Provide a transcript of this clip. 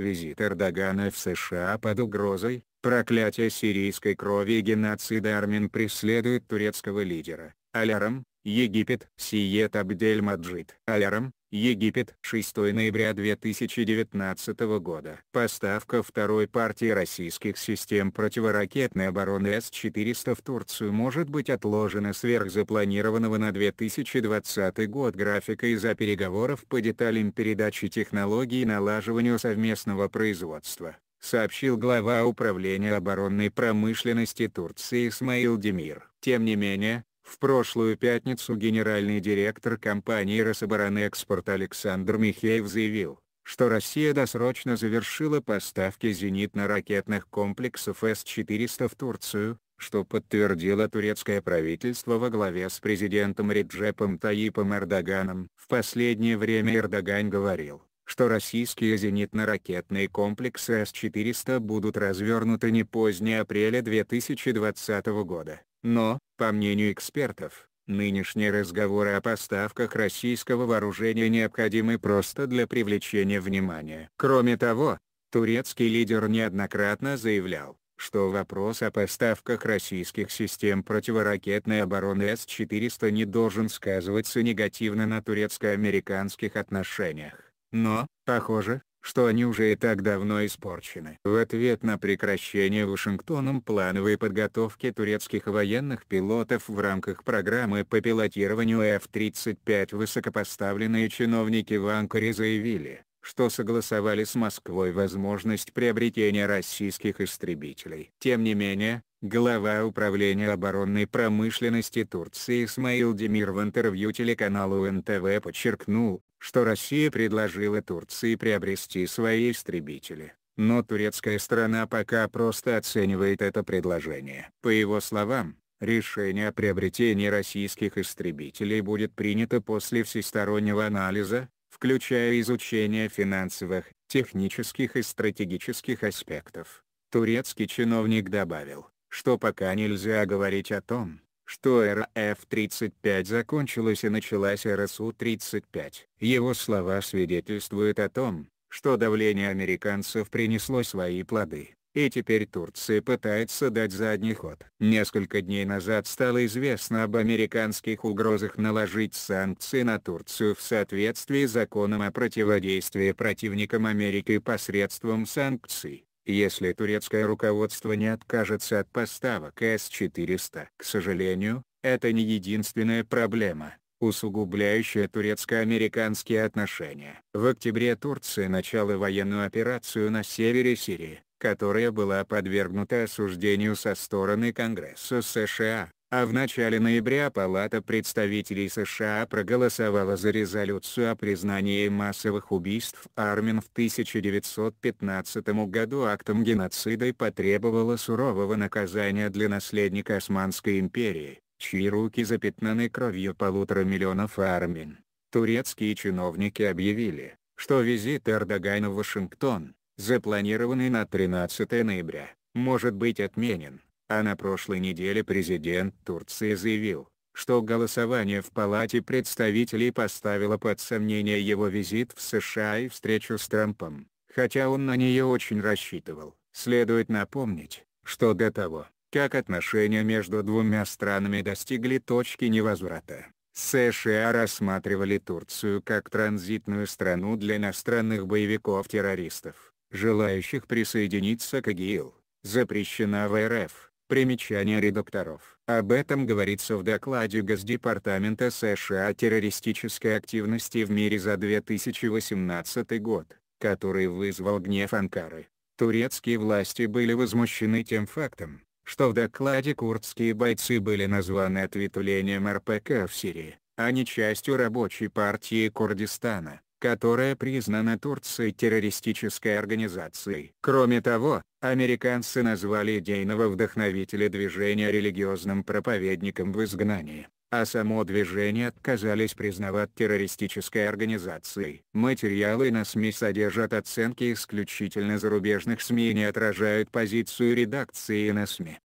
Визит Эрдогана в США под угрозой, проклятие сирийской крови и геноцида Армин преследует турецкого лидера. Алярам, Египет. Сиет Абдель Маджид. Алярам, Египет, 6 ноября 2019 года. Поставка второй партии российских систем противоракетной обороны С-400 в Турцию может быть отложена сверх запланированного на 2020 год графика из-за переговоров по деталям передачи технологий и налаживанию совместного производства, сообщил глава Управления оборонной промышленности Турции Исмаил Демир. Тем не менее, в прошлую пятницу генеральный директор компании «Рособоронэкспорт» Александр Михеев заявил, что Россия досрочно завершила поставки зенитно-ракетных комплексов С-400 в Турцию, что подтвердило турецкое правительство во главе с президентом Реджепом Таипом Эрдоганом. В последнее время Эрдоган говорил, что российские зенитно-ракетные комплексы С-400 будут развернуты не позднее апреля 2020 года. Но, по мнению экспертов, нынешние разговоры о поставках российского вооружения необходимы просто для привлечения внимания. Кроме того, турецкий лидер неоднократно заявлял, что вопрос о поставках российских систем противоракетной обороны С-400 не должен сказываться негативно на турецко-американских отношениях. Но, похоже, что они уже и так давно испорчены. В ответ на прекращение Вашингтоном плановой подготовки турецких военных пилотов в рамках программы по пилотированию F-35 высокопоставленные чиновники в Анкаре заявили, что согласовали с Москвой возможность приобретения российских истребителей. Тем не менее, Глава управления оборонной промышленности Турции Исмаил Демир в интервью телеканалу НТВ подчеркнул, что Россия предложила Турции приобрести свои истребители, но турецкая страна пока просто оценивает это предложение. По его словам, решение о приобретении российских истребителей будет принято после всестороннего анализа, включая изучение финансовых, технических и стратегических аспектов. Турецкий чиновник добавил, что пока нельзя говорить о том, что эра F-35 закончилась и началась эра Су-35. Его слова свидетельствуют о том, что давление американцев принесло свои плоды, и теперь Турция пытается дать задний ход. Несколько дней назад стало известно об американских угрозах наложить санкции на Турцию в соответствии с законом о противодействии противникам Америки посредством санкций если турецкое руководство не откажется от поставок С-400. К сожалению, это не единственная проблема, усугубляющая турецко-американские отношения. В октябре Турция начала военную операцию на севере Сирии, которая была подвергнута осуждению со стороны Конгресса США а в начале ноября Палата представителей США проголосовала за резолюцию о признании массовых убийств армян в 1915 году актом геноцида и потребовала сурового наказания для наследника Османской империи, чьи руки запятнаны кровью полутора миллионов армян. Турецкие чиновники объявили, что визит Эрдогана в Вашингтон, запланированный на 13 ноября, может быть отменен. А на прошлой неделе президент Турции заявил, что голосование в Палате представителей поставило под сомнение его визит в США и встречу с Трампом, хотя он на нее очень рассчитывал. Следует напомнить, что до того, как отношения между двумя странами достигли точки невозврата, США рассматривали Турцию как транзитную страну для иностранных боевиков-террористов, желающих присоединиться к ИГИЛ, запрещена в РФ. Примечание редакторов. Об этом говорится в докладе Госдепартамента США о террористической активности в мире за 2018 год, который вызвал гнев Анкары. Турецкие власти были возмущены тем фактом, что в докладе курдские бойцы были названы ответвлением РПК в Сирии, а не частью рабочей партии Курдистана которая признана Турцией террористической организацией. Кроме того, американцы назвали идейного вдохновителя движения религиозным проповедником в изгнании, а само движение отказались признавать террористической организацией. Материалы на СМИ содержат оценки исключительно зарубежных СМИ и не отражают позицию редакции на СМИ.